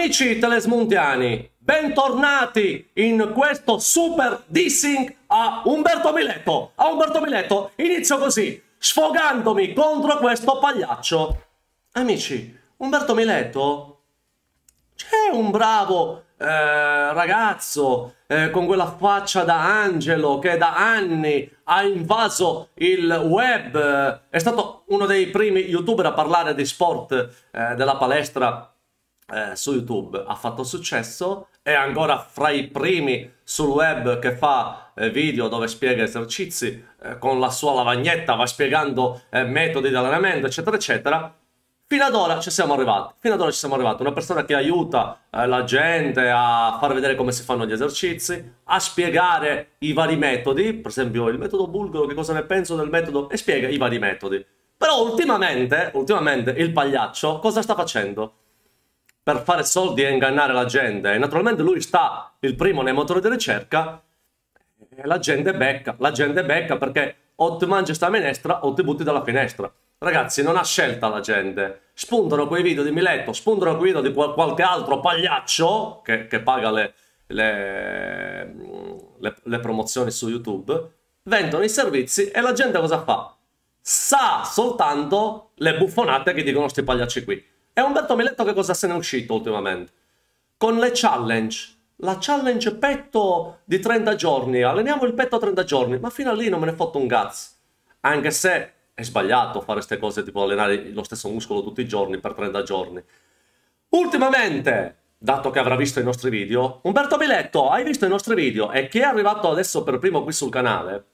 Amici telesmontiani, bentornati in questo super dissing a Umberto Miletto. A Umberto Mileto inizio così, sfogandomi contro questo pagliaccio. Amici, Umberto Mileto c'è un bravo eh, ragazzo eh, con quella faccia da angelo che da anni ha invaso il web, è stato uno dei primi youtuber a parlare di sport eh, della palestra eh, su YouTube ha fatto successo, è ancora fra i primi sul web che fa eh, video dove spiega esercizi eh, con la sua lavagnetta, va spiegando eh, metodi di allenamento, eccetera, eccetera. Fino ad ora ci siamo arrivati, fino ad ora ci siamo arrivati, una persona che aiuta eh, la gente a far vedere come si fanno gli esercizi, a spiegare i vari metodi, per esempio il metodo bulgaro, che cosa ne penso del metodo, e spiega i vari metodi. Però ultimamente, ultimamente il pagliaccio cosa sta facendo? per fare soldi e ingannare la gente. E naturalmente lui sta il primo nei motori di ricerca e la gente becca, la gente becca perché o ti mangi sta minestra o ti butti dalla finestra. Ragazzi, non ha scelta la gente. Spuntano quei video di Miletto, spuntano quei video di qual qualche altro pagliaccio che, che paga le, le, le, le promozioni su YouTube, vendono i servizi e la gente cosa fa? Sa soltanto le buffonate che dicono sti pagliacci qui. E Umberto Miletto che cosa se ne è uscito ultimamente? Con le challenge. La challenge petto di 30 giorni. Alleniamo il petto 30 giorni. Ma fino a lì non me ne è fatto un cazzo. Anche se è sbagliato fare queste cose tipo allenare lo stesso muscolo tutti i giorni per 30 giorni. Ultimamente, dato che avrà visto i nostri video, Umberto Miletto, hai visto i nostri video e chi è arrivato adesso per primo qui sul canale,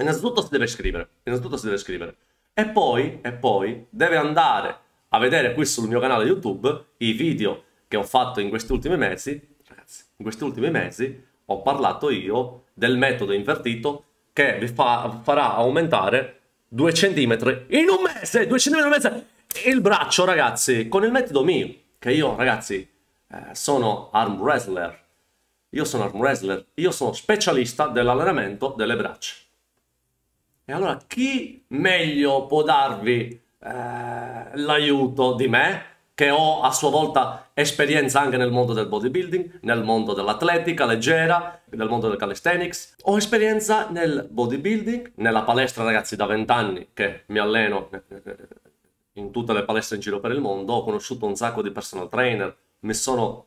innanzitutto si deve scrivere. innanzitutto si deve iscrivere. E poi, e poi, deve andare a vedere qui sul mio canale YouTube i video che ho fatto in questi ultimi mesi, ragazzi, in questi ultimi mesi ho parlato io del metodo invertito che vi fa, farà aumentare 2 cm in un mese, 2 cm in un mese il braccio, ragazzi, con il metodo mio, che io, ragazzi, eh, sono arm wrestler. Io sono arm wrestler, io sono specialista dell'allenamento delle braccia. E allora chi meglio può darvi eh, l'aiuto di me, che ho a sua volta esperienza anche nel mondo del bodybuilding, nel mondo dell'atletica leggera, nel mondo del calisthenics. Ho esperienza nel bodybuilding, nella palestra ragazzi da vent'anni che mi alleno eh, eh, in tutte le palestre in giro per il mondo, ho conosciuto un sacco di personal trainer, mi sono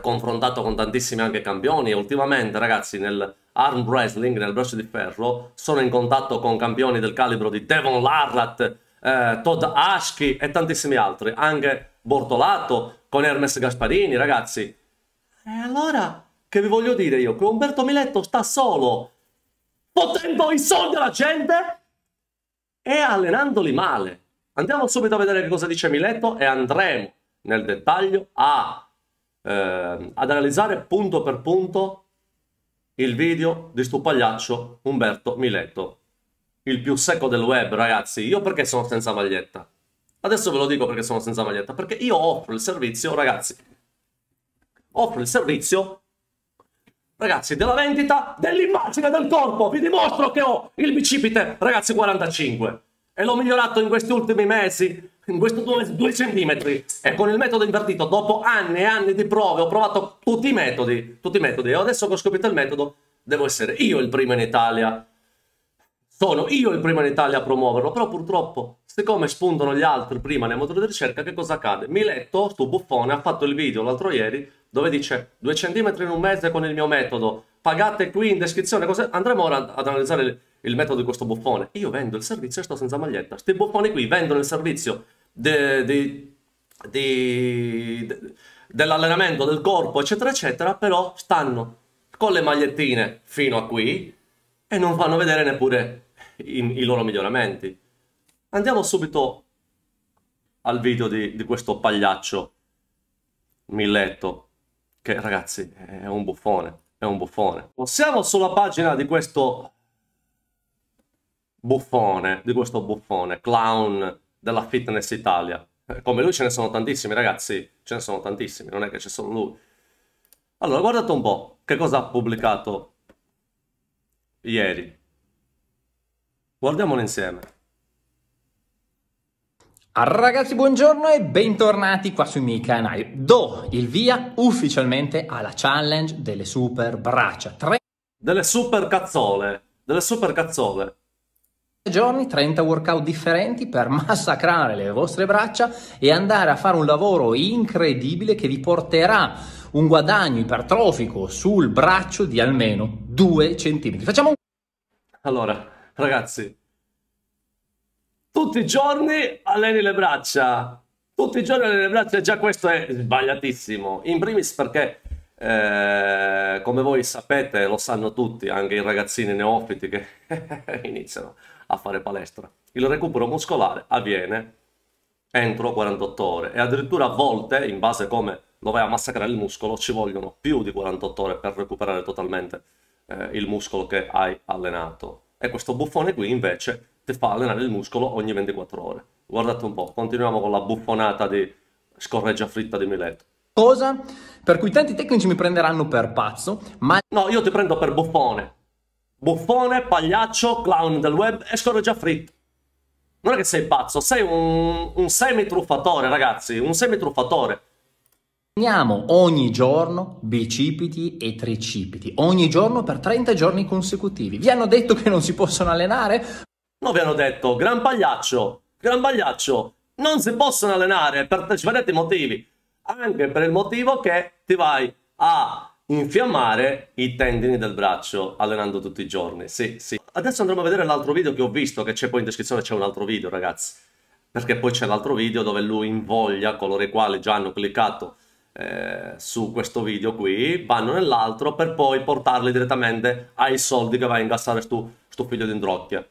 confrontato con tantissimi anche campioni e ultimamente ragazzi nel arm wrestling, nel braccio di ferro, sono in contatto con campioni del calibro di Devon Larratt, eh, Todd Aschi e tantissimi altri, anche Bortolato con Hermes Gasparini, ragazzi. E allora, che vi voglio dire io? Che Umberto Miletto sta solo potendo i soldi alla gente e allenandoli male. Andiamo subito a vedere che cosa dice Miletto e andremo nel dettaglio a, eh, ad analizzare punto per punto il video di stupagliaccio Umberto Miletto il più secco del web, ragazzi. Io perché sono senza maglietta? Adesso ve lo dico perché sono senza maglietta. Perché io offro il servizio, ragazzi. Offro il servizio, ragazzi, della vendita dell'immagine del corpo. Vi dimostro che ho il bicipite, ragazzi, 45. E l'ho migliorato in questi ultimi mesi, in questi due, due centimetri. E con il metodo invertito, dopo anni e anni di prove, ho provato tutti i metodi. Tutti i metodi. E adesso che ho scoperto il metodo, devo essere io il primo in Italia sono io il primo in Italia a promuoverlo, però purtroppo, siccome spuntano gli altri prima nei motori di ricerca, che cosa accade? Miletto, sto buffone, ha fatto il video l'altro ieri dove dice 2 cm in un mese con il mio metodo, pagate qui in descrizione, cose... andremo ora ad analizzare il, il, metodo di questo buffone. Io vendo il servizio e sto senza maglietta, questi buffoni qui vendono il servizio de, de, de, dell'allenamento, del corpo, eccetera, eccetera, però stanno con le magliettine fino a qui e non fanno vedere neppure i, i loro miglioramenti. Andiamo subito al video di, di questo pagliaccio Milletto, che ragazzi è un buffone, è un buffone. Siamo sulla pagina di questo buffone, di questo buffone, clown della Fitness Italia. Come lui ce ne sono tantissimi ragazzi, ce ne sono tantissimi, non è che c'è solo lui. Allora, guardate un po' che cosa ha pubblicato ieri. Guardiamolo insieme. Ah, ragazzi buongiorno e bentornati qua sui miei canali. Do il via ufficialmente alla challenge delle super braccia. Tre... Delle super cazzole. Delle super cazzole giorni, 30 workout differenti per massacrare le vostre braccia e andare a fare un lavoro incredibile che vi porterà un guadagno ipertrofico sul braccio di almeno 2 cm. Facciamo un... Allora, ragazzi, tutti i giorni alleni le braccia, tutti i giorni alleni le braccia, già questo è sbagliatissimo, in primis perché eh, come voi sapete, lo sanno tutti, anche i ragazzini neofiti che iniziano a fare palestra, il recupero muscolare avviene entro 48 ore e addirittura a volte, in base a come lo vai a massacrare il muscolo, ci vogliono più di 48 ore per recuperare totalmente eh, il muscolo che hai allenato. E questo buffone qui invece ti fa allenare il muscolo ogni 24 ore. Guardate un po', continuiamo con la buffonata di scorreggia fritta di Mileto. Cosa per cui tanti tecnici mi prenderanno per pazzo, ma... No, io ti prendo per buffone. Buffone, pagliaccio, clown del web e scorreggia fritta. Non è che sei pazzo, sei un, un semi-truffatore, ragazzi, un semi-truffatore. Teniamo ogni giorno bicipiti e tricipiti, ogni giorno per 30 giorni consecutivi. Vi hanno detto che non si possono allenare? No, vi hanno detto, gran pagliaccio, gran pagliaccio, non si possono allenare per svariati motivi, anche per il motivo che ti vai a infiammare i tendini del braccio allenando tutti i giorni. Sì, sì. Adesso andremo a vedere l'altro video che ho visto, che c'è poi in descrizione, c'è un altro video, ragazzi. Perché poi c'è l'altro video dove lui invoglia coloro i quali già hanno cliccato eh, su questo video qui, vanno nell'altro per poi portarli direttamente ai soldi che vai a ingassare stu, stu figlio di Indrocchia.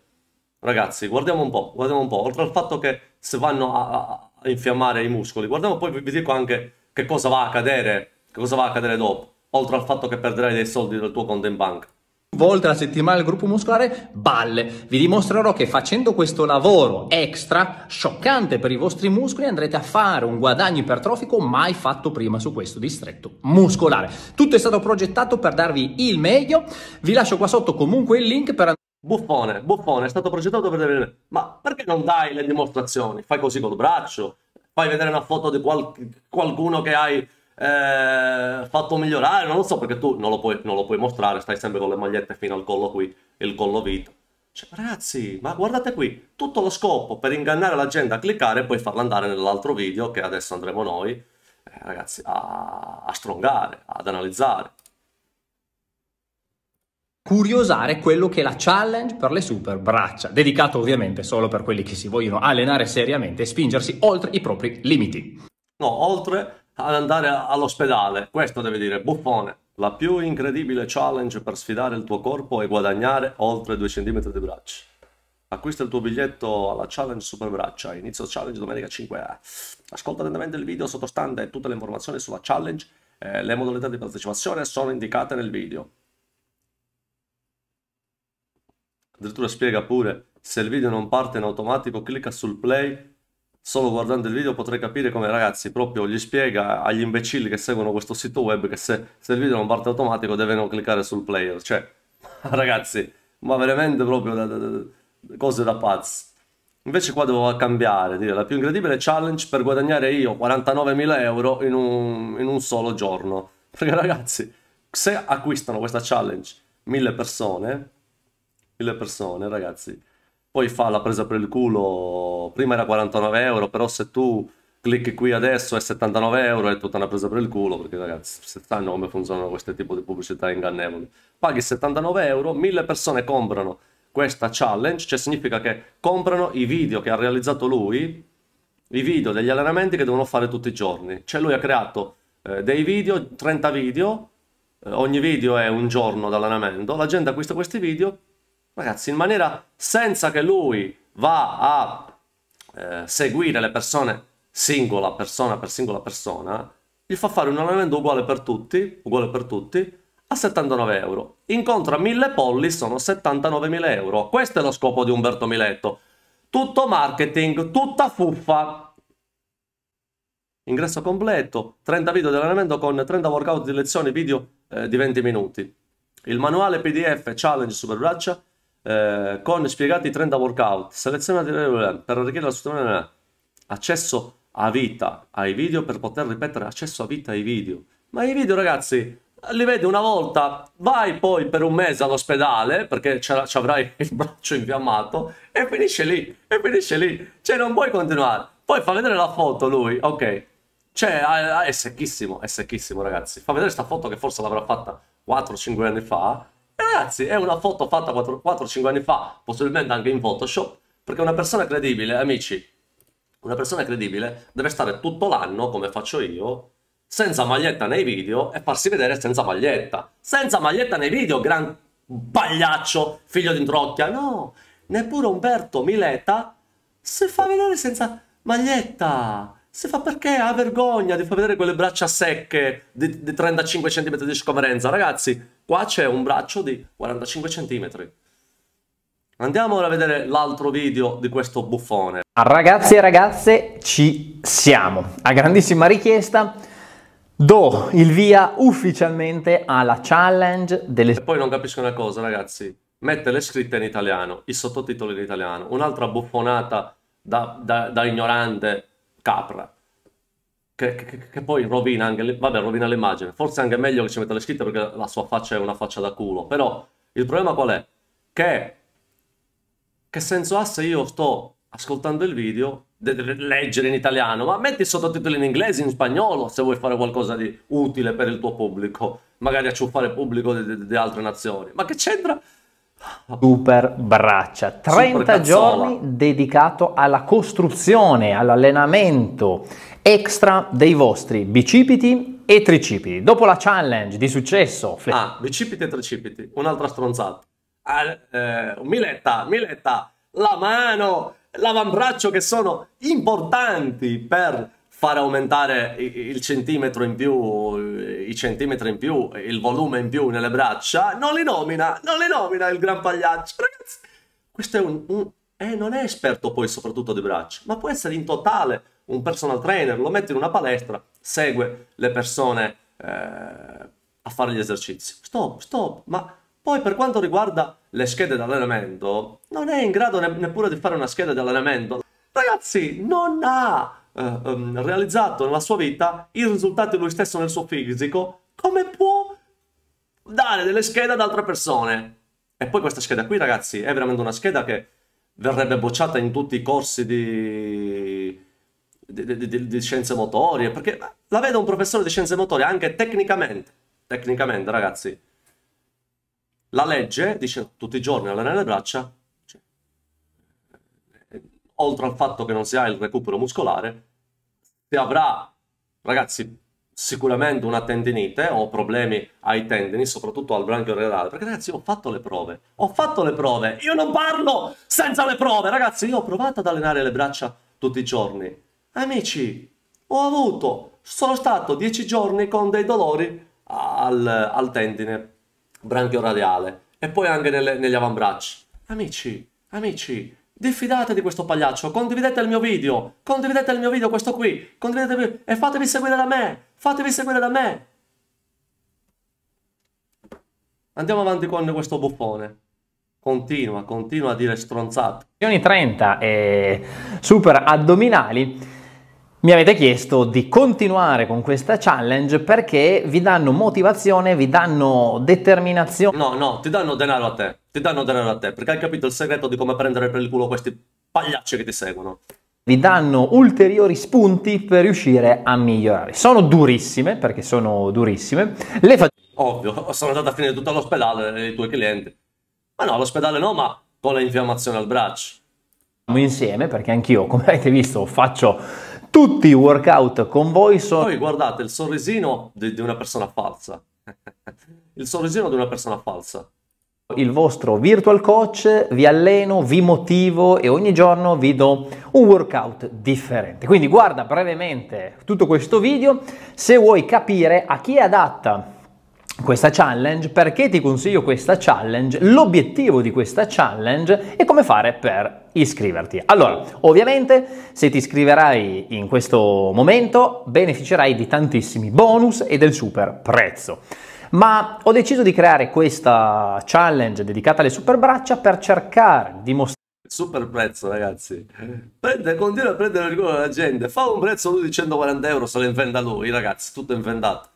Ragazzi, guardiamo un po', guardiamo un po', oltre al fatto che se vanno a, a infiammare i muscoli, guardiamo poi, vi dico anche che cosa va a accadere, che cosa va a accadere dopo, oltre al fatto che perderai dei soldi del tuo conto in banca volte alla settimana il gruppo muscolare, balle. Vi dimostrerò che facendo questo lavoro extra, scioccante per i vostri muscoli, andrete a fare un guadagno ipertrofico mai fatto prima su questo distretto muscolare. Tutto è stato progettato per darvi il meglio. Vi lascio qua sotto comunque il link per andare Buffone, buffone, è stato progettato per Ma perché non dai le dimostrazioni? Fai così col braccio, fai vedere una foto di qual... qualcuno che hai eh, fatto migliorare, non lo so perché tu non lo, puoi, non lo, puoi, mostrare, stai sempre con le magliette fino al collo qui, il collo vita. Cioè, ragazzi, ma guardate qui, tutto lo scopo per ingannare la gente a cliccare e poi farla andare nell'altro video che adesso andremo noi, eh, ragazzi, a, a strongare, ad analizzare. Curiosare quello che è la challenge per le super braccia, dedicato ovviamente solo per quelli che si vogliono allenare seriamente e spingersi oltre i propri limiti. No, oltre ad andare all'ospedale. Questo deve dire buffone. La più incredibile challenge per sfidare il tuo corpo e guadagnare oltre 2 cm di braccia. Acquista il tuo biglietto alla challenge super braccia. Inizio challenge domenica 5 Ascolta attentamente il video sottostante e tutte le informazioni sulla challenge. Eh, le modalità di partecipazione sono indicate nel video. Addirittura spiega pure se il video non parte in automatico, clicca sul play solo guardando il video potrei capire come ragazzi proprio gli spiega agli imbecilli che seguono questo sito web che se, se il video non parte automatico devono cliccare sul player, cioè ragazzi, ma veramente proprio da, da, da, cose da pazzi. Invece qua devo cambiare, dire, la più incredibile challenge per guadagnare io 49.000 euro in un, in un solo giorno. Perché ragazzi, se acquistano questa challenge mille persone, mille persone ragazzi, poi fa la presa per il culo, prima era 49 euro, però se tu clicchi qui adesso è 79 euro, è tutta una presa per il culo, perché ragazzi, se sanno come funzionano questo tipi di pubblicità ingannevoli. Paghi 79 euro, mille persone comprano questa challenge, cioè significa che comprano i video che ha realizzato lui, i video degli allenamenti che devono fare tutti i giorni. Cioè lui ha creato eh, dei video, 30 video, eh, ogni video è un giorno d'allenamento, la gente acquista questi video, ragazzi, in maniera senza che lui va a eh, seguire le persone singola persona per singola persona, gli fa fare un allenamento uguale per tutti, uguale per tutti, a 79 euro. Incontra 1000 polli, sono 79.000 euro. Questo è lo scopo di Umberto Miletto. Tutto marketing, tutta fuffa. Ingresso completo, 30 video di allenamento con 30 workout di lezioni video eh, di 20 minuti. Il manuale PDF Challenge Super Braccia eh, con spiegati trend da workout, selezionati per arricchire la struttura accesso a vita ai video per poter ripetere accesso a vita ai video. Ma i video ragazzi li vedi una volta, vai poi per un mese all'ospedale perché ci avrai il braccio infiammato e finisce lì, e finisce lì, cioè non puoi continuare. Poi fa vedere la foto lui, ok, cioè è secchissimo, è secchissimo ragazzi, fa vedere questa foto che forse l'avrà fatta 4-5 anni fa Ragazzi, è una foto fatta 4-5 anni fa, possibilmente anche in Photoshop, perché una persona credibile, amici, una persona credibile deve stare tutto l'anno, come faccio io, senza maglietta nei video e farsi vedere senza maglietta. Senza maglietta nei video, gran pagliaccio, figlio di trocchia. No, neppure Umberto Mileta si fa vedere senza maglietta. Si fa perché ha vergogna di far vedere quelle braccia secche di, di 35 cm di scomerenza. Ragazzi, qua c'è un braccio di 45 cm. Andiamo ora a vedere l'altro video di questo buffone. Ragazzi e ragazze, ci siamo. A grandissima richiesta do il via ufficialmente alla challenge delle... E poi non capisco una cosa, ragazzi. Mette le scritte in italiano, i sottotitoli in italiano. Un'altra buffonata da, da, da ignorante capra. Che, che, che, poi rovina anche, vabbè, rovina l'immagine. Forse è anche meglio che ci metta le scritte perché la sua faccia è una faccia da culo. Però il problema qual è? Che, che senso ha se io sto ascoltando il video, leggere in italiano, ma metti i sottotitoli in inglese, in spagnolo, se vuoi fare qualcosa di utile per il tuo pubblico, magari acciuffare pubblico di, di, di altre nazioni. Ma che c'entra? Super braccia, 30 Super giorni dedicato alla costruzione, all'allenamento extra dei vostri bicipiti e tricipiti. Dopo la challenge di successo, ah, bicipiti e tricipiti, un'altra stronzata. Ah, eh, miletta, miletta, la mano, l'avambraccio che sono importanti per fare aumentare il centimetro in più, eh, i centimetri in più, eh, il volume in più nelle braccia, non li nomina, non li nomina il gran pagliaccio. Ragazzi, questo è un... un eh, non è esperto poi soprattutto di braccia, ma può essere in totale un personal trainer, lo mette in una palestra, segue le persone eh, a fare gli esercizi. Stop, stop, ma poi per quanto riguarda le schede d'allenamento, non è in grado neppure di fare una scheda di allenamento. Ragazzi, non ha eh, ehm, realizzato nella sua vita, il risultato è lui stesso nel suo fisico, come può dare delle schede ad altre persone? E poi questa scheda qui, ragazzi, è veramente una scheda che verrebbe bocciata in tutti i corsi di, di, di, di scienze motorie, perché la vede un professore di scienze motorie anche tecnicamente, tecnicamente, ragazzi. La legge dice tutti i giorni allenare le braccia, oltre al fatto che non si ha il recupero muscolare, si avrà, ragazzi, sicuramente una tendinite o problemi ai tendini, soprattutto al branchio renale. Perché ragazzi, ho fatto le prove, ho fatto le prove, io non parlo senza le prove, ragazzi, io ho provato ad allenare le braccia tutti i giorni. Amici, ho avuto, sono stato dieci giorni con dei dolori al, al tendine branchio radiale e poi anche nelle, negli avambracci. Amici, amici, diffidate di questo pagliaccio, condividete il mio video, condividete il mio video, questo qui, condividete e fatevi seguire da me, fatevi seguire da me. Andiamo avanti con questo buffone. Continua, continua a dire stronzate. 30 e eh, super addominali mi avete chiesto di continuare con questa challenge perché vi danno motivazione, vi danno determinazione. No, no, ti danno denaro a te. Ti danno denaro a te perché hai capito il segreto di come prendere per il culo questi pagliacci che ti seguono. Vi danno ulteriori spunti per riuscire a migliorare. Sono durissime, perché sono durissime. Le faccio. Ovvio, sono andato a finire tutto all'ospedale i tuoi clienti. Ma no, all'ospedale no, ma con l'infiammazione al braccio. Insieme, perché anch'io, come avete visto, faccio tutti i workout con voi sono... Poi guardate il sorrisino di, di una persona falsa. il sorrisino di una persona falsa. Il vostro virtual coach vi alleno, vi motivo e ogni giorno vi do un workout differente. Quindi guarda brevemente tutto questo video se vuoi capire a chi è adatta questa challenge, perché ti consiglio questa challenge, l'obiettivo di questa challenge e come fare per iscriverti. Allora, ovviamente se ti iscriverai in questo momento beneficerai di tantissimi bonus e del super prezzo. Ma ho deciso di creare questa challenge dedicata alle super braccia per cercare di mostrare super prezzo ragazzi Prende, continua a prendere il culo della gente fa un prezzo lui di 140 euro se lo inventa lui ragazzi tutto inventato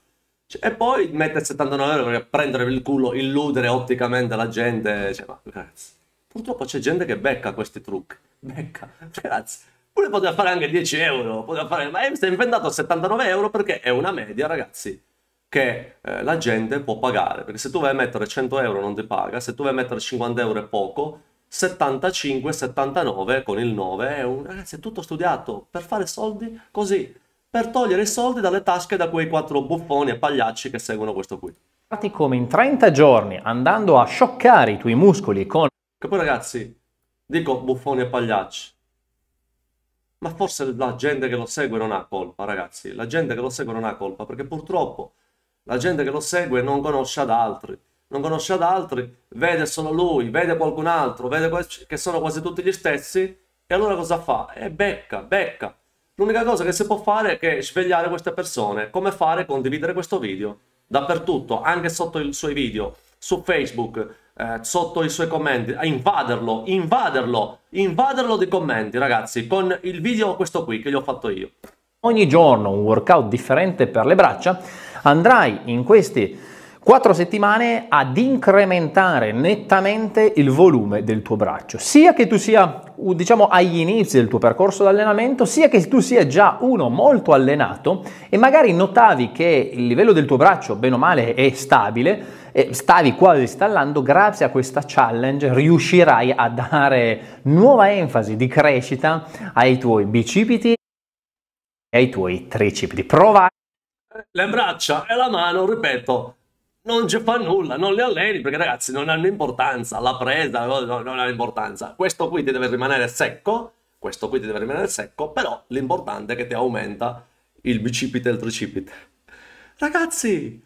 cioè, e poi mette 79 euro per prendere il culo illudere otticamente la gente cioè ma ragazzi Purtroppo c'è gente che becca questi trucchi. Becca, ragazzi. Pure poteva fare anche 10 euro, poteva fare, ma si è inventato 79 euro perché è una media, ragazzi, che eh, la gente può pagare. Perché se tu vai a mettere 100 euro non ti paga, se tu vai a mettere 50 euro è poco, 75, 79 con il 9 è un... Ragazzi, è tutto studiato per fare soldi così, per togliere i soldi dalle tasche da quei quattro buffoni e pagliacci che seguono questo qui. Infatti come in 30 giorni andando a scioccare i tuoi muscoli con che poi ragazzi, dico buffoni e pagliacci, ma forse la gente che lo segue non ha colpa, ragazzi. La gente che lo segue non ha colpa, perché purtroppo la gente che lo segue non conosce ad altri. Non conosce ad altri, vede solo lui, vede qualcun altro, vede che sono quasi tutti gli stessi, e allora cosa fa? E becca, becca. L'unica cosa che si può fare è svegliare queste persone. Come fare? Condividere questo video dappertutto, anche sotto i suoi video su Facebook, eh, sotto i suoi commenti, a invaderlo, invaderlo, invaderlo di commenti, ragazzi, con il video questo qui che gli ho fatto io. Ogni giorno un workout differente per le braccia, andrai in questi Quattro settimane ad incrementare nettamente il volume del tuo braccio, sia che tu sia diciamo agli inizi del tuo percorso d'allenamento, sia che tu sia già uno molto allenato e magari notavi che il livello del tuo braccio, bene o male, è stabile, e stavi quasi stallando, grazie a questa challenge riuscirai a dare nuova enfasi di crescita ai tuoi bicipiti e ai tuoi tricipiti. Provare le braccia e la mano, ripeto, non ci fa nulla, non le alleni perché ragazzi non hanno importanza, la presa non ha importanza. Questo qui ti deve rimanere secco, questo qui ti deve rimanere secco, però l'importante è che ti aumenta il bicipite e il tricipite. Ragazzi,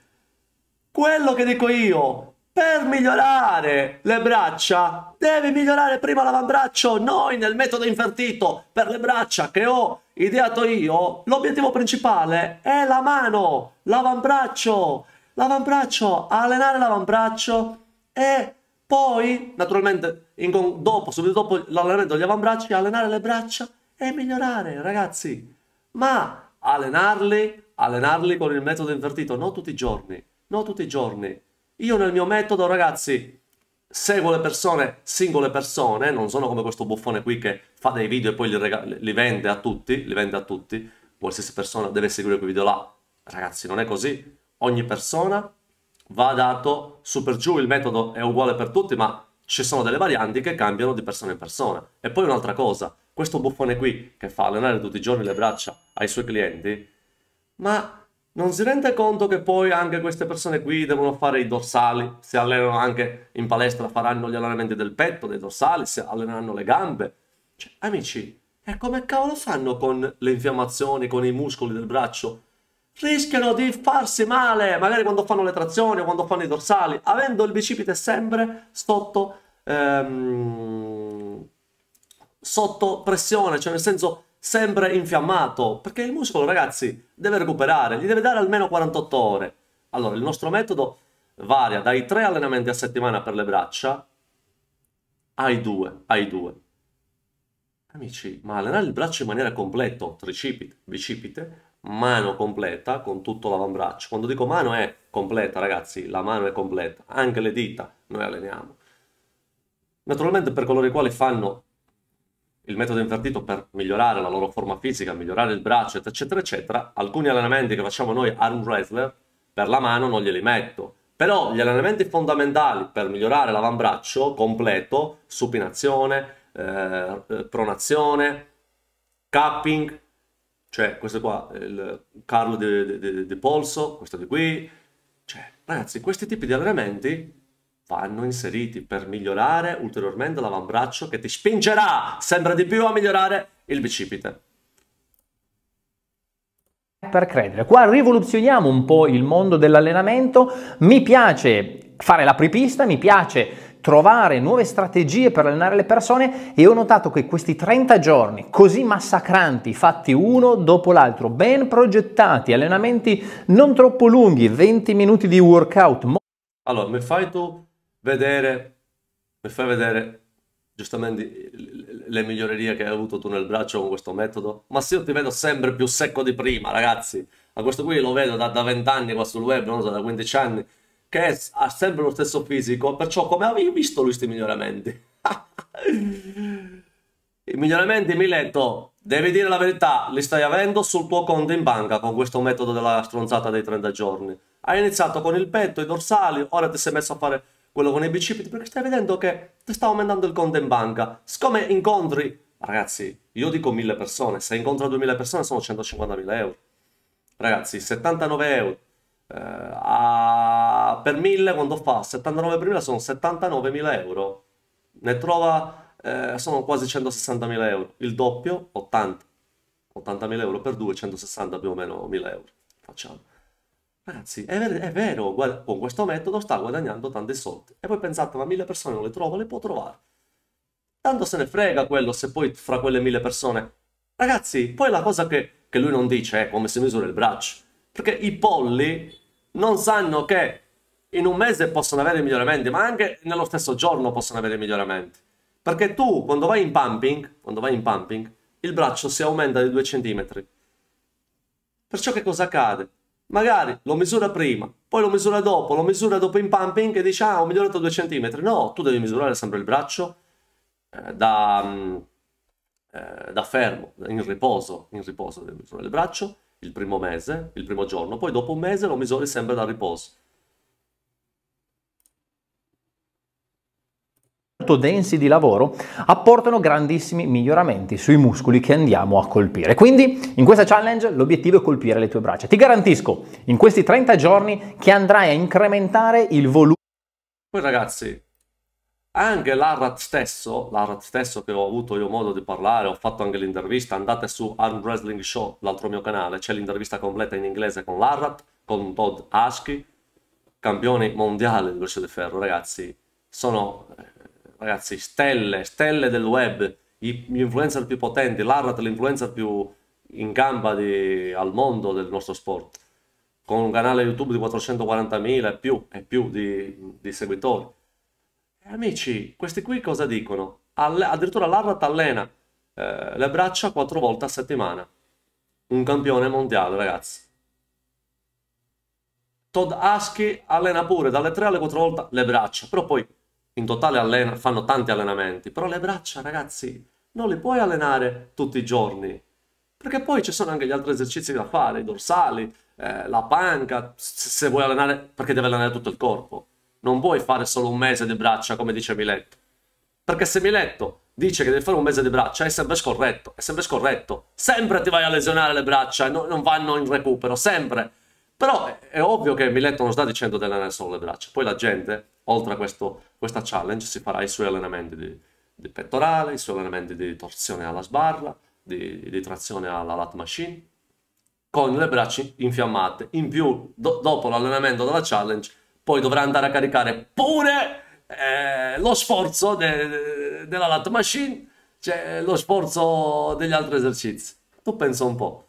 quello che dico io, per migliorare le braccia devi migliorare prima l'avambraccio. Noi nel metodo invertito per le braccia che ho ideato io, l'obiettivo principale è la mano, l'avambraccio l'avambraccio, allenare l'avambraccio e poi, naturalmente, in, dopo, subito dopo l'allenamento degli avambracci, allenare le braccia e migliorare, ragazzi. Ma allenarli, allenarli con il metodo invertito, non tutti i giorni, non tutti i giorni. Io nel mio metodo, ragazzi, seguo le persone, singole persone, non sono come questo buffone qui che fa dei video e poi li, rega- li vende a tutti, li vende a tutti, qualsiasi persona deve seguire quei video là. Ragazzi, non è così ogni persona, va dato super giù, il metodo è uguale per tutti, ma ci sono delle varianti che cambiano di persona in persona. E poi un'altra cosa, questo buffone qui che fa allenare tutti i giorni le braccia ai suoi clienti, ma non si rende conto che poi anche queste persone qui devono fare i dorsali, si allenano anche in palestra, faranno gli allenamenti del petto, dei dorsali, si alleneranno le gambe. Cioè, amici, e come cavolo fanno con le infiammazioni, con i muscoli del braccio? rischiano di farsi male, magari quando fanno le trazioni o quando fanno i dorsali, avendo il bicipite sempre sotto, ehm, sotto pressione, cioè nel senso sempre infiammato, perché il muscolo, ragazzi, deve recuperare, gli deve dare almeno 48 ore. Allora, il nostro metodo varia dai 3 allenamenti a settimana per le braccia ai 2, ai 2. Amici, ma allenare il braccio in maniera completa, tricipite, bicipite, mano completa con tutto l'avambraccio. Quando dico mano è completa, ragazzi, la mano è completa, anche le dita noi alleniamo. Naturalmente per coloro i quali fanno il metodo invertito per migliorare la loro forma fisica, migliorare il braccio, eccetera, eccetera, alcuni allenamenti che facciamo noi arm wrestler per la mano non glieli metto. Però gli allenamenti fondamentali per migliorare l'avambraccio completo, supinazione, eh, eh pronazione, capping, cioè, questo qua, il Carlo De, De, De, De Polso, questo di qui. Cioè, ragazzi, questi tipi di allenamenti vanno inseriti per migliorare ulteriormente l'avambraccio che ti spingerà sempre di più a migliorare il bicipite per credere. Qua rivoluzioniamo un po' il mondo dell'allenamento. Mi piace fare la l'apripista, mi piace trovare nuove strategie per allenare le persone e ho notato che questi 30 giorni così massacranti, fatti uno dopo l'altro, ben progettati, allenamenti non troppo lunghi, 20 minuti di workout. Allora, mi fai tu vedere, mi fai vedere giustamente le migliorie che hai avuto tu nel braccio con questo metodo? Ma se io ti vedo sempre più secco di prima, ragazzi, a questo qui lo vedo da, da 20 anni qua sul web, non so, da 15 anni, che è, ha sempre lo stesso fisico, perciò come avevi visto lui questi miglioramenti? I miglioramenti, Mileto, devi dire la verità, li stai avendo sul tuo conto in banca con questo metodo della stronzata dei 30 giorni. Hai iniziato con il petto, i dorsali, ora ti sei messo a fare quello con i bicipiti perché stai vedendo che ti sta aumentando il conto in banca. Siccome incontri, ragazzi, io dico mille persone, se incontro 2000 persone sono 150.000 euro. Ragazzi, 79 euro eh, a, per 1000 quando fa 79 per 1000 sono 79.000 euro ne trova eh, sono quasi 160.000 euro il doppio 80 80.000 euro per 2 160 più o meno 1000 euro facciamo ragazzi è, ver- è vero guad- con questo metodo sta guadagnando tanti soldi e voi pensate ma 1000 persone non le trova le può trovare tanto se ne frega quello se poi fra quelle 1000 persone ragazzi poi la cosa che, che lui non dice è come si misura il braccio perché i polli non sanno che in un mese possono avere miglioramenti, ma anche nello stesso giorno possono avere miglioramenti. Perché tu, quando vai in pumping, quando vai in pumping, il braccio si aumenta di 2 cm. Perciò che cosa accade? Magari lo misura prima, poi lo misura dopo, lo misura dopo in pumping e dici ah ho migliorato 2 cm. No, tu devi misurare sempre il braccio eh, da, mm, eh, da fermo, in riposo, in riposo devi misurare il braccio il primo mese, il primo giorno, poi dopo un mese lo misuri sempre da riposo. Molto densi di lavoro apportano grandissimi miglioramenti sui muscoli che andiamo a colpire. Quindi in questa challenge l'obiettivo è colpire le tue braccia. Ti garantisco in questi 30 giorni che andrai a incrementare il volume. Poi ragazzi, anche l'Arrat stesso, l'Arrat stesso che ho avuto io modo di parlare, ho fatto anche l'intervista, andate su Arm Wrestling Show, l'altro mio canale, c'è l'intervista completa in inglese con l'Arrat, con Todd Aschi, campione mondiale di Luce di Ferro, ragazzi, sono eh, ragazzi, stelle, stelle del web, gli influencer più potenti, l'Arrat l'influencer più in gamba di, al mondo del nostro sport, con un canale YouTube di 440.000 e più, e più di, di seguitori Amici, questi qui cosa dicono? Alle, addirittura l'Arrat allena eh, le braccia quattro volte a settimana. Un campione mondiale, ragazzi. Todd Aschi allena pure dalle 3 alle 4 volte le braccia, però poi in totale allena, fanno tanti allenamenti, però le braccia ragazzi non le puoi allenare tutti i giorni, perché poi ci sono anche gli altri esercizi da fare, i dorsali, eh, la panca, se, se vuoi allenare, perché devi allenare tutto il corpo non vuoi fare solo un mese di braccia come dice Miletto. Perché se Miletto dice che devi fare un mese di braccia è sempre scorretto, è sempre scorretto. Sempre ti vai a lesionare le braccia e no, non vanno in recupero, sempre. Però è, è ovvio che Miletto non sta dicendo di allenare solo le braccia. Poi la gente, oltre a questo, questa challenge, si farà i suoi allenamenti di, di pettorale, i suoi allenamenti di torsione alla sbarra, di, di trazione alla lat machine, con le braccia infiammate. In più, do, dopo l'allenamento della challenge, poi dovrà andare a caricare pure eh, lo sforzo de, della lat machine, cioè lo sforzo degli altri esercizi. Tu pensa un po'.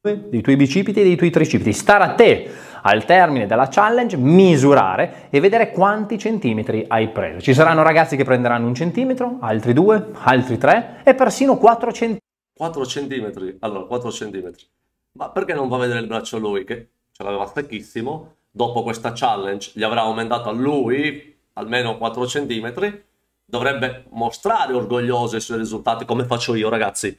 Dei tuoi bicipiti e dei tuoi tricipiti. Stare a te al termine della challenge misurare e vedere quanti centimetri hai preso. Ci saranno ragazzi che prenderanno un centimetro, altri due, altri tre e persino quattro centimetri. Quattro centimetri, allora quattro centimetri. Ma perché non va a vedere il braccio lui che ce l'aveva stecchissimo dopo questa challenge gli avrà aumentato a lui almeno 4 cm, dovrebbe mostrare orgoglioso i suoi risultati, come faccio io ragazzi,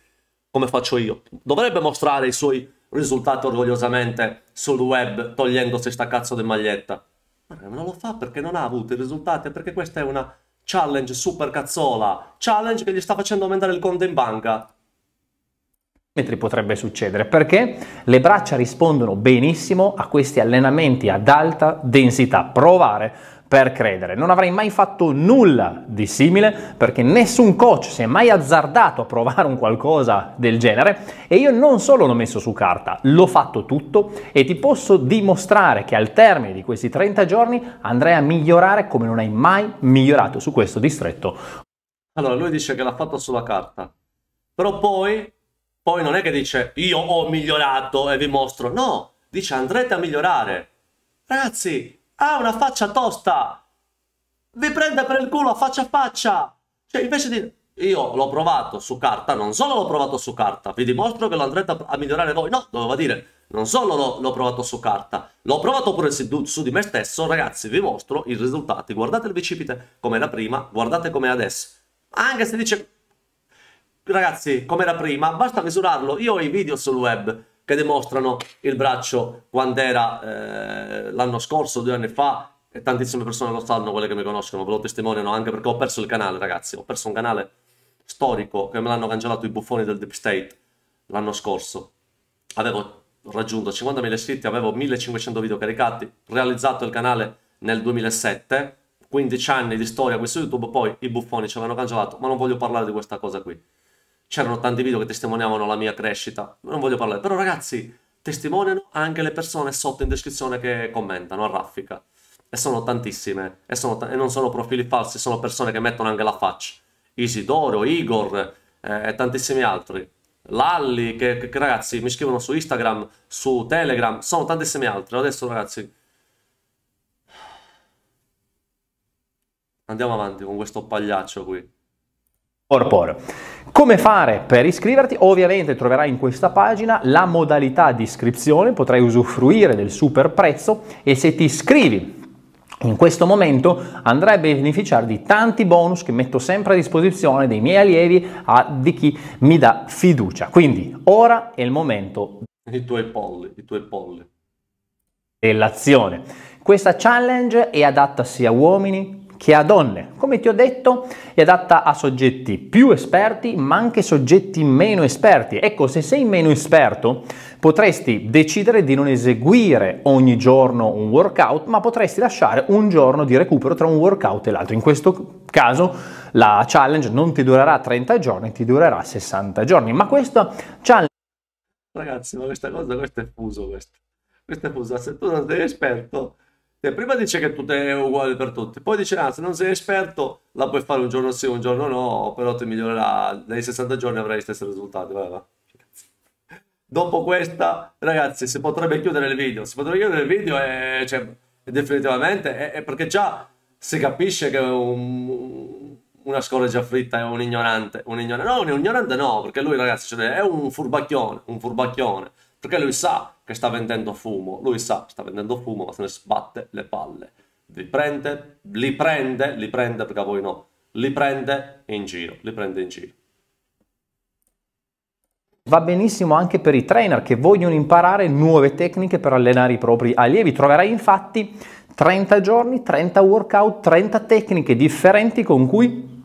come faccio io. Dovrebbe mostrare i suoi risultati orgogliosamente sul web togliendosi sta cazzo di maglietta. Ma non lo fa perché non ha avuto i risultati, perché questa è una challenge super cazzola, challenge che gli sta facendo aumentare il conto in banca metri potrebbe succedere perché le braccia rispondono benissimo a questi allenamenti ad alta densità. Provare per credere. Non avrei mai fatto nulla di simile perché nessun coach si è mai azzardato a provare un qualcosa del genere e io non solo l'ho messo su carta, l'ho fatto tutto e ti posso dimostrare che al termine di questi 30 giorni andrai a migliorare come non hai mai migliorato su questo distretto. Allora, lui dice che l'ha fatto sulla carta, però poi poi non è che dice io ho migliorato e vi mostro, no, dice andrete a migliorare. Ragazzi, ha una faccia tosta, vi prende per il culo faccia a faccia. Cioè invece di io l'ho provato su carta, non solo l'ho provato su carta, vi dimostro che lo andrete a migliorare voi. No, doveva dire, non solo l'ho, provato su carta, l'ho provato pure su, su, di me stesso. Ragazzi, vi mostro i risultati. Guardate il bicipite come era prima, guardate come è adesso. Anche se dice ragazzi, come era prima, basta misurarlo. Io ho i video sul web che dimostrano il braccio quando era eh, l'anno scorso, due anni fa, e tantissime persone lo sanno, quelle che mi conoscono, ve lo testimoniano anche perché ho perso il canale, ragazzi. Ho perso un canale storico che me l'hanno cancellato i buffoni del Deep State l'anno scorso. Avevo raggiunto 50.000 iscritti, avevo 1500 video caricati, realizzato il canale nel 2007, 15 anni di storia questo YouTube, poi i buffoni ci avevano cancellato, ma non voglio parlare di questa cosa qui c'erano tanti video che testimoniavano la mia crescita, non voglio parlare, però ragazzi, testimoniano anche le persone sotto in descrizione che commentano a raffica. E sono tantissime, e, sono t- e non sono profili falsi, sono persone che mettono anche la faccia. Isidoro, Igor eh, e tantissimi altri. Lalli, che, che, che, ragazzi mi scrivono su Instagram, su Telegram, sono tantissimi altri. Adesso ragazzi, andiamo avanti con questo pagliaccio qui. Corpor. Come fare per iscriverti? Ovviamente troverai in questa pagina la modalità di iscrizione, potrai usufruire del super prezzo e se ti iscrivi in questo momento andrai a beneficiare di tanti bonus che metto sempre a disposizione dei miei allievi, a, di chi mi dà fiducia. Quindi ora è il momento. I tuoi polli, i tuoi polli. Dell'azione. Questa challenge è adatta sia a uomini che a donne, come ti ho detto, è adatta a soggetti più esperti, ma anche soggetti meno esperti. Ecco, se sei meno esperto, potresti decidere di non eseguire ogni giorno un workout, ma potresti lasciare un giorno di recupero tra un workout e l'altro. In questo caso la challenge non ti durerà 30 giorni, ti durerà 60 giorni, ma questa challenge Ragazzi, ma questa cosa, questo è fuso questo. Questo è fuso, se tu non sei esperto cioè, prima dice che tutto è uguale per tutti, poi dice, ah, se non sei esperto, la puoi fare un giorno sì, un giorno no, però ti migliorerà, nei 60 giorni avrai gli stessi risultati, vai, vai. Dopo questa, ragazzi, si potrebbe chiudere il video, si potrebbe chiudere il video e, cioè, definitivamente, è, è perché già si capisce che un, una scoreggia fritta è un ignorante, un ignorante, no, un ignorante no, perché lui, ragazzi, cioè, è un furbacchione, un furbacchione perché lui sa che sta vendendo fumo, lui sa che sta vendendo fumo, ma se ne sbatte le palle. Li prende, li prende, li prende perché a voi no, li prende in giro, li prende in giro. Va benissimo anche per i trainer che vogliono imparare nuove tecniche per allenare i propri allievi. Troverai infatti 30 giorni, 30 workout, 30 tecniche differenti con cui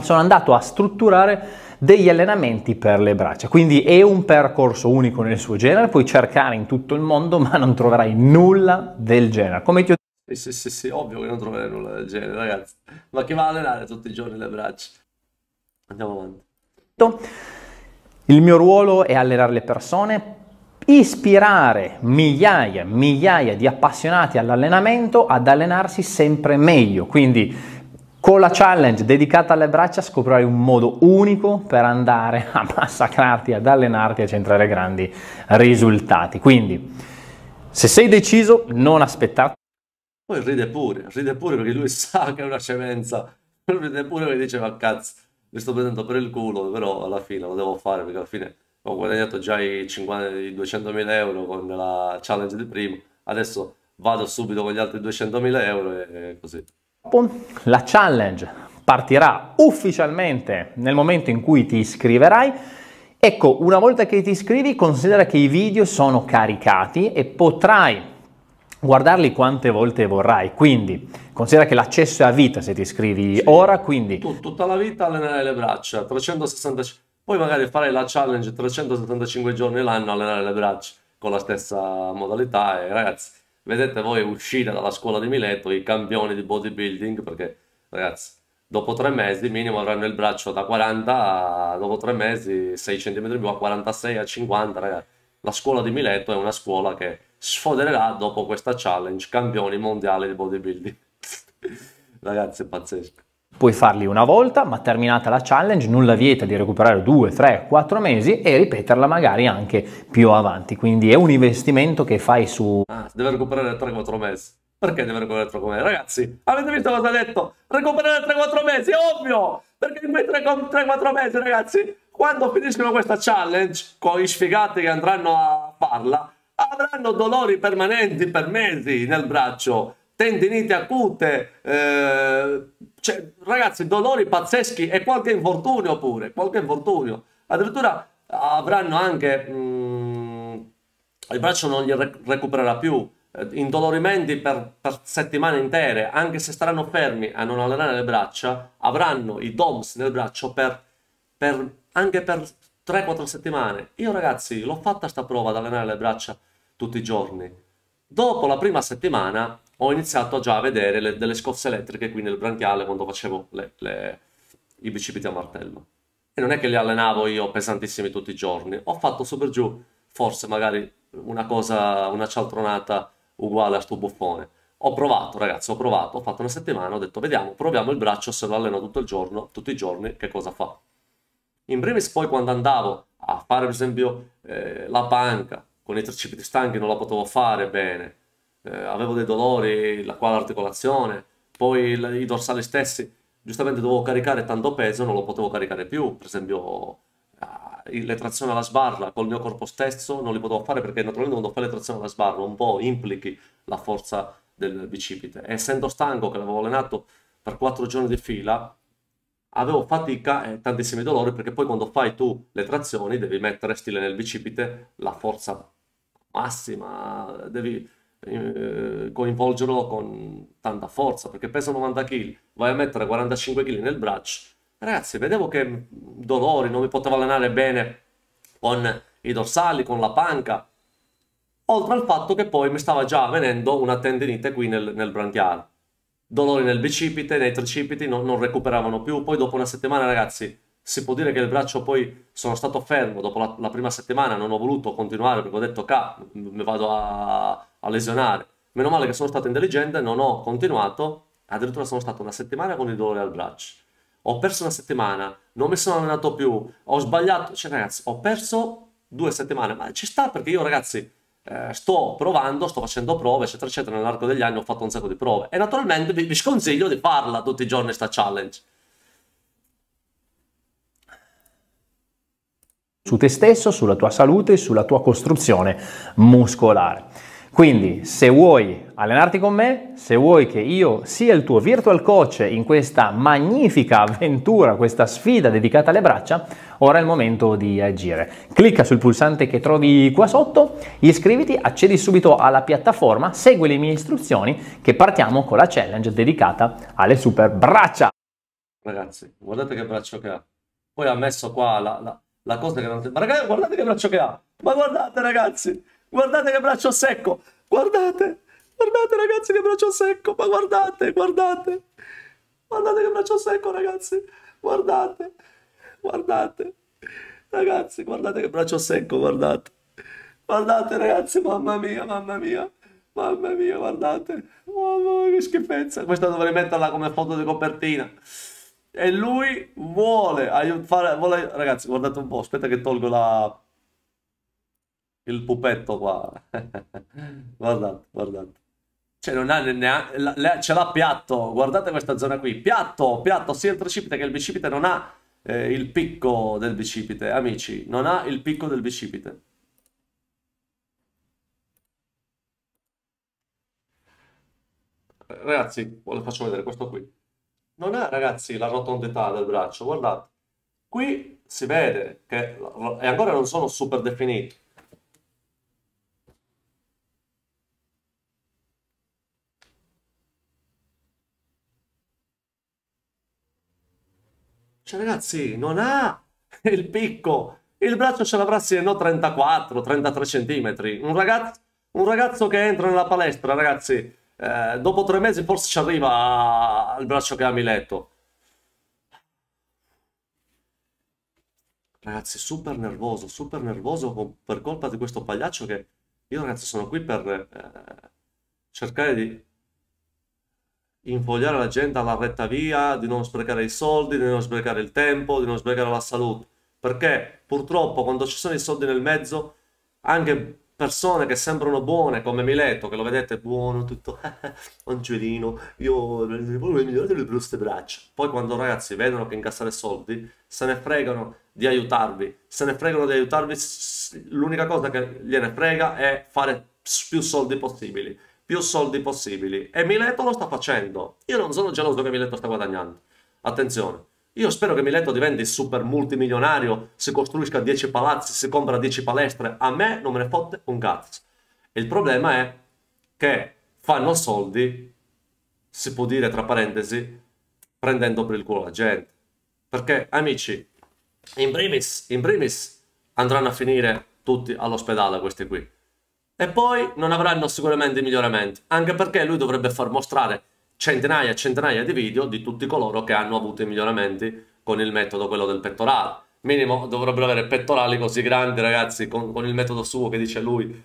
sono andato a strutturare degli allenamenti per le braccia. Quindi è un percorso unico nel suo genere, puoi cercare in tutto il mondo ma non troverai nulla del genere. Come ti ho detto... Sì, sì, sì, ovvio che non troverai nulla del genere, ragazzi. Ma che va a allenare tutti i giorni le braccia? Andiamo avanti. Il mio ruolo è allenare le persone, ispirare migliaia e migliaia di appassionati all'allenamento ad allenarsi sempre meglio. Quindi con la challenge dedicata alle braccia scoprirai un modo unico per andare a massacrarti, ad allenarti e a centrare grandi risultati. Quindi, se sei deciso, non aspettarti. Poi ride pure, ride pure perché lui sa che è una scemenza. Ride pure perché dice, ma cazzo, mi sto prendendo per il culo, però alla fine lo devo fare perché alla fine ho guadagnato già i, 50, i 200.000 euro con la challenge di prima. Adesso vado subito con gli altri 200.000 euro e così. La challenge partirà ufficialmente nel momento in cui ti iscriverai. Ecco, una volta che ti iscrivi, considera che i video sono caricati e potrai guardarli quante volte vorrai. Quindi, considera che l'accesso è a vita se ti iscrivi sì. ora, quindi... Tu, tutta la vita allenare le braccia, 365... Poi magari fare la challenge 375 giorni l'anno allenare le braccia con la stessa modalità e eh, ragazzi vedete voi uscire dalla scuola di Mileto i campioni di bodybuilding perché ragazzi dopo tre mesi minimo avranno il braccio da 40 a, dopo tre mesi 6 cm più a 46 a 50 ragazzi la scuola di Mileto è una scuola che sfoderà dopo questa challenge campioni mondiali di bodybuilding ragazzi è pazzesco Puoi farli una volta, ma terminata la challenge nulla vieta di recuperare 2, 3, 4 mesi e ripeterla magari anche più avanti. Quindi è un investimento che fai su... Ah, deve recuperare 3-4 mesi. Perché deve recuperare 3-4 mesi? Ragazzi, avete visto cosa ha detto? Recuperare 3-4 mesi, è ovvio! Perché in quei 3-4 mesi, ragazzi, quando finiscono questa challenge, con i sfigati che andranno a farla, avranno dolori permanenti per mesi nel braccio tendinite acute, eh, cioè, ragazzi, dolori pazzeschi e qualche infortunio pure, qualche infortunio. Addirittura avranno anche... Mh, mm, il braccio non gli rec recupererà più, eh, indolorimenti per, per, settimane intere, anche se staranno fermi a non allenare le braccia, avranno i DOMS nel braccio per, per anche per 3-4 settimane. Io ragazzi l'ho fatta sta prova ad allenare le braccia tutti i giorni. Dopo la prima settimana ho iniziato già a vedere le, delle scosse elettriche qui nel branchiale quando facevo le, le, i bicipiti a martello. E non è che li allenavo io pesantissimi tutti i giorni, ho fatto su per giù, forse magari una cosa, una cialtronata uguale a sto buffone. Ho provato, ragazzi, ho provato, ho fatto una settimana, ho detto vediamo, proviamo il braccio se lo alleno tutto il giorno, tutti i giorni, che cosa fa. In primis poi quando andavo a fare per esempio eh, la panca, con i tricipiti stanchi non la potevo fare bene, eh, avevo dei dolori, la quale articolazione, poi il, i dorsali stessi, giustamente dovevo caricare tanto peso, non lo potevo caricare più, per esempio eh, le trazioni alla sbarra col mio corpo stesso non li potevo fare perché naturalmente quando fai le trazioni alla sbarra un po' implichi la forza del bicipite. E essendo stanco che l'avevo allenato per quattro giorni di fila, avevo fatica e tantissimi dolori perché poi quando fai tu le trazioni devi mettere stile nel bicipite la forza massima, devi eh, coinvolgerlo con tanta forza, perché pesa 90 kg, vai a mettere 45 kg nel braccio. Ragazzi, vedevo che dolori, non mi potevo allenare bene con i dorsali, con la panca, oltre al fatto che poi mi stava già avvenendo una tendinite qui nel, nel branchiale. Dolori nel bicipite, nei tricipiti, non, non recuperavano più. Poi dopo una settimana, ragazzi, si può dire che il braccio poi sono stato fermo dopo la, la prima settimana, non ho voluto continuare perché ho detto K, mi vado a, a, lesionare. Meno male che sono stato intelligente, non ho continuato, addirittura sono stato una settimana con il dolore al braccio. Ho perso una settimana, non mi sono allenato più, ho sbagliato, cioè ragazzi, ho perso due settimane, ma ci sta perché io ragazzi eh, sto provando, sto facendo prove, eccetera, eccetera, nell'arco degli anni ho fatto un sacco di prove e naturalmente vi, vi sconsiglio di farla tutti i giorni sta challenge su te stesso, sulla tua salute, e sulla tua costruzione muscolare. Quindi se vuoi allenarti con me, se vuoi che io sia il tuo virtual coach in questa magnifica avventura, questa sfida dedicata alle braccia, ora è il momento di agire. Clicca sul pulsante che trovi qua sotto, iscriviti, accedi subito alla piattaforma, segui le mie istruzioni che partiamo con la challenge dedicata alle super braccia. Ragazzi, guardate che braccio che ha. Poi ha messo qua la, la la cosa che non... Ma ragazzi, guardate che braccio che ha! Ma guardate ragazzi! Guardate che braccio secco! Guardate! Guardate ragazzi che braccio secco! Ma guardate, guardate! Guardate che braccio secco ragazzi! Guardate! Guardate! Ragazzi, guardate che braccio secco, guardate! Guardate ragazzi, mamma mia, mamma mia! Mamma mia, guardate! Mamma mia, che schifezza! Questa dovrei metterla come foto di copertina. E lui vuole aiutare, vuole... ragazzi guardate un po', aspetta che tolgo la... il pupetto qua, guardate, guardate. Cioè non ha neanche, ce l'ha piatto, guardate questa zona qui, piatto, piatto, sia il precipite che il bicipite non ha eh, il picco del bicipite, amici, non ha il picco del bicipite. Ragazzi, ve lo faccio vedere questo qui non ha ragazzi la rotondità del braccio, guardate, qui si vede che e ancora non sono super definiti. Cioè ragazzi, non ha il picco, il braccio ce l'avrà se no 34-33 centimetri. Un ragazzo, un ragazzo che entra nella palestra, ragazzi, eh, dopo tre mesi forse ci arriva il braccio che ha Miletto. Ragazzi, super nervoso, super nervoso per colpa di questo pagliaccio che io ragazzi sono qui per eh, cercare di infogliare la gente alla retta via, di non sprecare i soldi, di non sprecare il tempo, di non sprecare la salute. Perché purtroppo quando ci sono i soldi nel mezzo, anche persone che sembrano buone come Mileto, che lo vedete buono, tutto angelino, io voglio migliorare le vostre braccia. Poi quando ragazzi vedono che incassare soldi, se ne fregano di aiutarvi, se ne fregano di aiutarvi, l'unica cosa che gliene frega è fare più soldi possibili, più soldi possibili. E Mileto lo sta facendo. Io non sono geloso che Mileto sta guadagnando. Attenzione io spero che Mileto diventi super multimilionario, si costruisca 10 palazzi, si compra 10 palestre. A me non me ne fotte un cazzo. Il problema è che fanno soldi, si può dire tra parentesi, prendendo per il culo la gente. Perché, amici, in primis, in primis andranno a finire tutti all'ospedale questi qui. E poi non avranno sicuramente miglioramenti, anche perché lui dovrebbe far mostrare centinaia e centinaia di video di tutti coloro che hanno avuto i miglioramenti con il metodo quello del pettorale. Minimo dovrebbero avere pettorali così grandi, ragazzi, con, con il metodo suo che dice lui,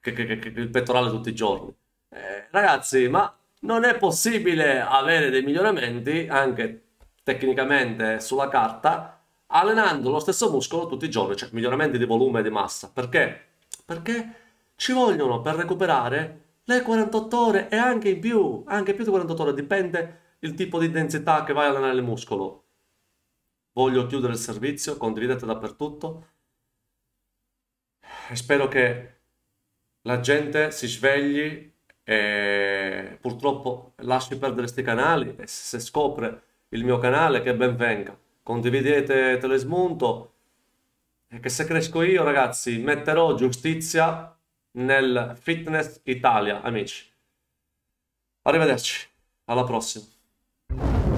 che, che, che, che il pettorale tutti i giorni. Eh, ragazzi, ma non è possibile avere dei miglioramenti anche tecnicamente sulla carta allenando lo stesso muscolo tutti i giorni, cioè miglioramenti di volume e di massa. Perché? Perché ci vogliono per recuperare le 48 ore e anche in più, anche più di 48 ore, dipende il tipo di intensità che vai a allenare il muscolo. Voglio chiudere il servizio, condividete dappertutto e spero che la gente si svegli e purtroppo lasci perdere questi canali e se scopre il mio canale che ben venga. Condividete Telesmunto e che se cresco io ragazzi metterò giustizia nel Fitness Italia, amici. Arrivederci, alla prossima.